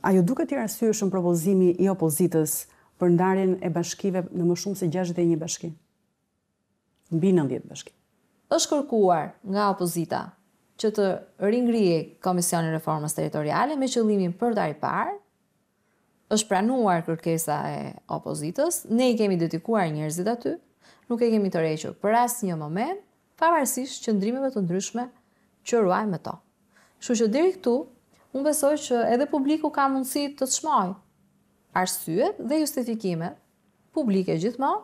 A ju duke të jërësyëshën propozimi i opozitës për ndarjen e bashkive në më shumë se 61 bashki? Mbi 90 bashki. është kërkuar nga opozita që të ringrije Komisioni Reformës Teritoriale me qëllimin për dar i parë, është pranuar kërkesa e opozitës, ne i kemi dedikuar njerëzit aty, nuk e kemi të requr për asë një moment, pavarësisht që ndrimeve të ndryshme që ruaj me to. Shushë diri këtu, unë besoj që edhe publiku ka mundësi të të shmoj arsyet dhe justifikime publike gjithmonë,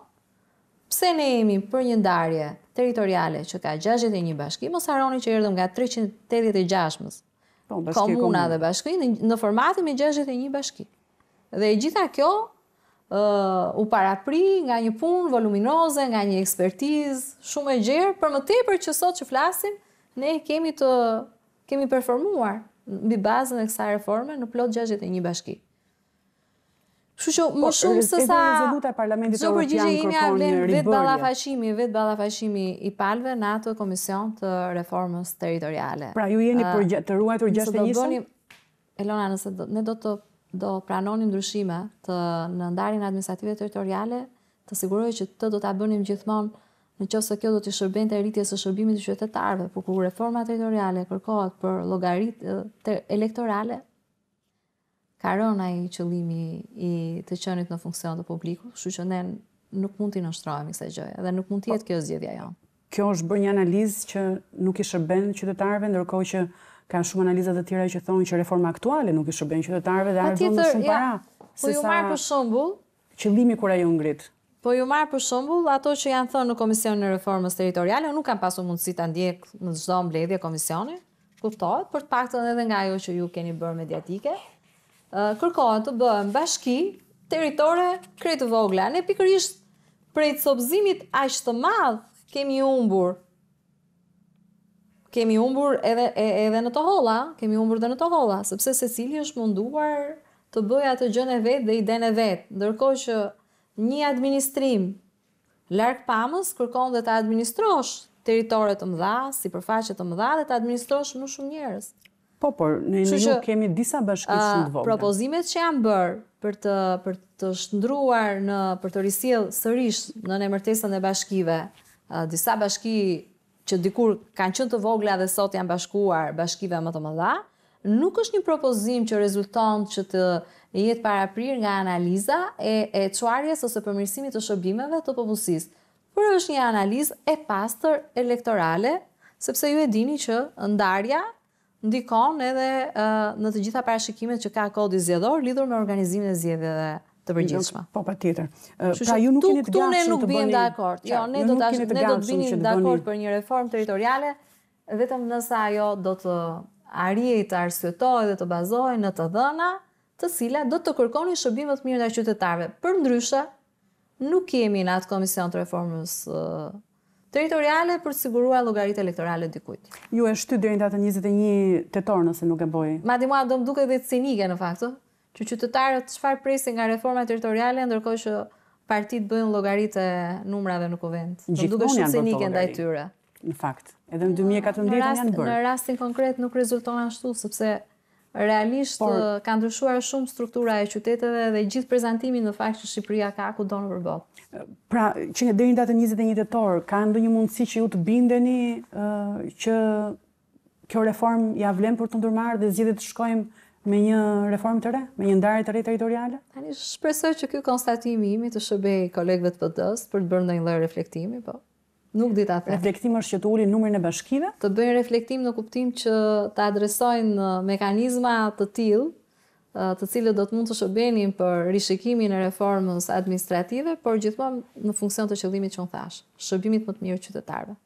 pse ne jemi për një ndarje teritoriale që ka 61 bashki, mos haroni që erdhëm nga 386 po, komuna dhe bashki, në formatin me 61 bashki. Dhe gjitha kjo u parapri nga një punë voluminoze, nga një ekspertizë, shumë e gjerë, për më tepër që sot që flasim, ne kemi të kemi performuar mbi bazën e kësaj reforme në plot 61 bashki. Kështu që më po, shumë se sa rezoluta e parlamentit të Europian kërkon një vet ballafaqimi, vet ballafaqimi i palëve në ato komision të reformës territoriale. Pra ju jeni për të ruajtur 61-së. Ne do të bëni Elona nëse ne do të do pranonim ndryshime të në ndarjen administrative territoriale, të sigurojë që të do ta bënim gjithmonë në qofë se kjo do të shërbente e rritjes e shërbimit të qytetarve, por kur reforma teritoriale kërkohet për logarit të elektorale, ka rëna i qëlimi i të qënit në funksion të publiku, shu që ne nuk mund t'i nështrojmë i se gjëja, dhe nuk mund t'i jetë po, kjo zgjedhja jo. Kjo është bërë një analizë që nuk i shërben qytetarve, ndërkohë që ka shumë analizat të tjera që thonë që reforma aktuale nuk i shërben qytetarve dhe arë vëndë shumë para. Po, po ju marë për Qëllimi kura ju ngritë. Po ju marë për shumbull, ato që janë thënë në Komisionin e Reformës Territoriale, nuk kanë pasu mundësi të ndjek në gjdo mbledhje komisioni, kuptohet, për të pak të edhe nga ju që ju keni bërë mediatike, kërkohet të bëhem bashki, teritore, kretë vogla, ne pikërisht prej të sobzimit ashtë të madhë, kemi umbur, kemi umbur edhe, edhe në të hola, kemi umbur dhe në të hola, sepse se është munduar të bëja të gjën e vetë dhe i den e vetë, ndërko që Një administrim larg pamës kërkon dhe ta administrosh teritore të mëdha, sipërfaqe të mëdha dhe ta administrosh më shumë njerëz. Po, por ne ju kemi disa bashkisë të vogla. Propozimet që janë bërë për të për të shndruar në për të risjell sërish në në emërtesën e bashkive, disa bashki që dikur kanë qenë të vogla dhe sot janë bashkuar bashkive më të mëdha, nuk është një propozim që rezulton që të jetë paraprir nga analiza e, e qëarjes ose përmirësimit të shërbimeve të popullsisë. Por është një analizë e pastër elektorale, sepse ju e dini që ndarja ndikon edhe uh, në të gjitha parashikimet që ka kodi zgjedhor lidhur me organizimin e zgjedhjeve të përgjithshme. Po patjetër. Uh, pra ju nuk keni të gatshëm të bëni. Ne nuk bëni, Jo, ne do të ne do të bëni për një reformë territoriale vetëm nëse ajo do të arrijë të arsyetohet dhe të bazohet në të dhëna të cila do të kërkoni shërbime të mirë nga qytetarëve. Përndryshe, nuk kemi në atë komision të reformës territoriale për të siguruar llogaritë elektorale dikujt. Ju e shty deri data 21 tetor nëse nuk e bëj. Madje mua do më duket edhe cinike në fakt, që qytetarët çfarë presin nga reforma territoriale ndërkohë që partit bëjnë llogaritë numrave në kuvent. Do duket cinike ndaj tyre. Në fakt, edhe në 2014 janë bërë. Në rastin konkret nuk rezulton ashtu sepse realisht eh, ka ndryshuar shumë struktura e qyteteve dhe gjithë prezantimin në fakt që Shqipëria ka ku donë për botë. Pra, që nga datë datë 21 tëtor, ka ndo një mundësi që ju të bindeni eh, që kjo reform ja vlem për të ndërmarë dhe zhjithet të shkojmë me një reform të re, me një ndarje të re territoriale? Tani shpresoj që ky konstatimi i imi të shëbej kolegëve të PD-s për të bërë ndonjë lloj reflektimi, po Nuk di ta Reflektim është që të ulin numrin e bashkive? Të bëjnë reflektim në kuptim që të adresojnë uh, mekanizma të tillë, uh, të cilët do të mund të shëbenim për rishikimin e reformës administrative, por gjithmonë në funksion të qëllimit që un thash, shëbimit më të mirë qytetarëve.